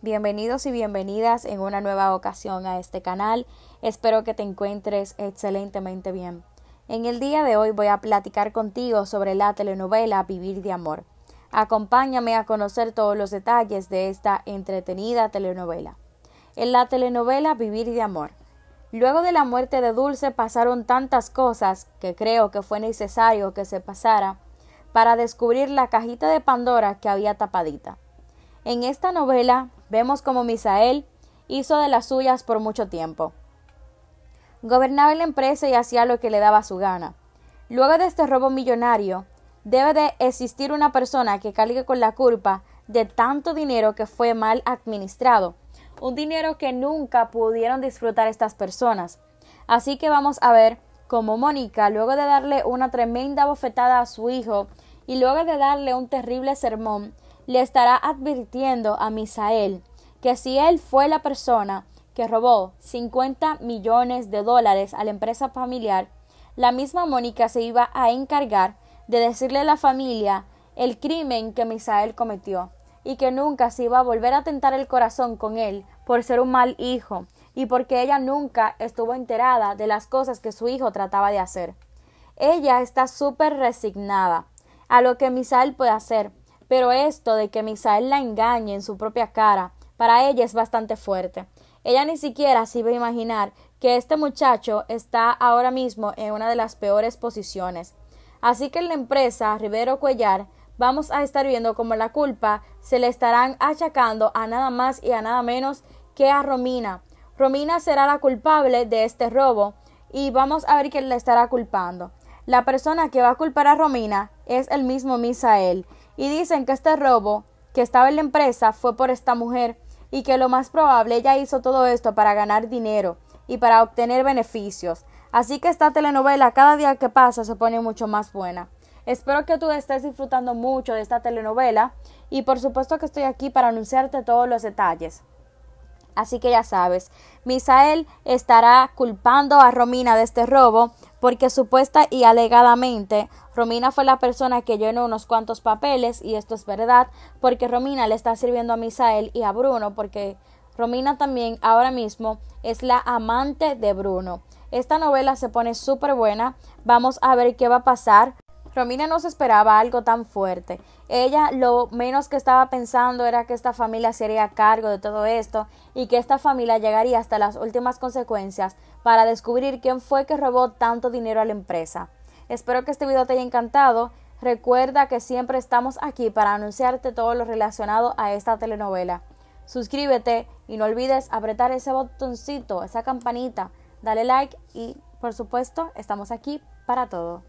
Bienvenidos y bienvenidas en una nueva ocasión a este canal. Espero que te encuentres excelentemente bien. En el día de hoy voy a platicar contigo sobre la telenovela Vivir de Amor. Acompáñame a conocer todos los detalles de esta entretenida telenovela. En la telenovela Vivir de Amor. Luego de la muerte de Dulce pasaron tantas cosas que creo que fue necesario que se pasara para descubrir la cajita de Pandora que había tapadita. En esta novela Vemos como Misael hizo de las suyas por mucho tiempo. Gobernaba la empresa y hacía lo que le daba su gana. Luego de este robo millonario, debe de existir una persona que cargue con la culpa de tanto dinero que fue mal administrado, un dinero que nunca pudieron disfrutar estas personas. Así que vamos a ver cómo Mónica, luego de darle una tremenda bofetada a su hijo y luego de darle un terrible sermón, le estará advirtiendo a Misael que si él fue la persona que robó 50 millones de dólares a la empresa familiar, la misma Mónica se iba a encargar de decirle a la familia el crimen que Misael cometió y que nunca se iba a volver a tentar el corazón con él por ser un mal hijo y porque ella nunca estuvo enterada de las cosas que su hijo trataba de hacer. Ella está súper resignada a lo que Misael puede hacer, pero esto de que Misael la engañe en su propia cara, para ella es bastante fuerte. Ella ni siquiera se iba a imaginar que este muchacho está ahora mismo en una de las peores posiciones. Así que en la empresa Rivero Cuellar vamos a estar viendo cómo la culpa se le estarán achacando a nada más y a nada menos que a Romina. Romina será la culpable de este robo y vamos a ver quién la estará culpando. La persona que va a culpar a Romina es el mismo Misael y dicen que este robo que estaba en la empresa fue por esta mujer y que lo más probable ella hizo todo esto para ganar dinero y para obtener beneficios. Así que esta telenovela cada día que pasa se pone mucho más buena. Espero que tú estés disfrutando mucho de esta telenovela y por supuesto que estoy aquí para anunciarte todos los detalles. Así que ya sabes, Misael estará culpando a Romina de este robo, porque supuesta y alegadamente Romina fue la persona que llenó unos cuantos papeles, y esto es verdad, porque Romina le está sirviendo a Misael y a Bruno, porque Romina también ahora mismo es la amante de Bruno. Esta novela se pone súper buena, vamos a ver qué va a pasar. Romina no se esperaba algo tan fuerte. Ella lo menos que estaba pensando era que esta familia se haría cargo de todo esto y que esta familia llegaría hasta las últimas consecuencias para descubrir quién fue que robó tanto dinero a la empresa. Espero que este video te haya encantado. Recuerda que siempre estamos aquí para anunciarte todo lo relacionado a esta telenovela. Suscríbete y no olvides apretar ese botoncito, esa campanita, dale like y por supuesto estamos aquí para todo.